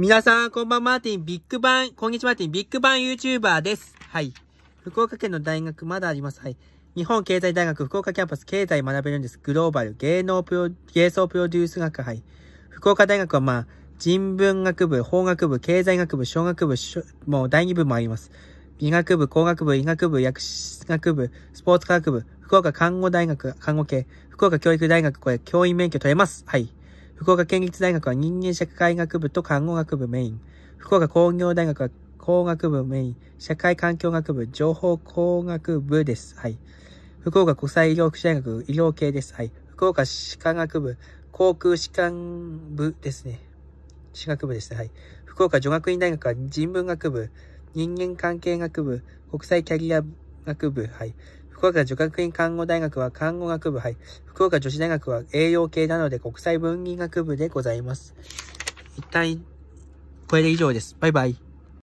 皆さん、こんばんは、マーティン、ビッグバン、こんにちは、マーティン、ビッグバン YouTuber です。はい。福岡県の大学、まだあります。はい。日本経済大学福岡キャンパス経済学べるんです。グローバル芸能プロ、芸装プロデュース学い。福岡大学はまあ、人文学部、法学部、経済学部、小学部、もう第二部もあります。医学部、工学部、医学部、薬学部、スポーツ科学部、福岡看護大学、看護系、福岡教育大学、これ、教員免許取れます。はい。福岡県立大学は人間社会学部と看護学部メイン。福岡工業大学は工学部メイン。社会環境学部、情報工学部です。はい。福岡国際医療福祉大学医療系です。はい。福岡歯科学部、航空歯官部ですね。歯学部ですね。はい。福岡女学院大学は人文学部、人間関係学部、国際キャリア学部、はい。福岡女学院看護大学は看護学部はい。福岡女子大学は栄養系なので国際文理学部でございます。一体、これで以上です。バイバイ。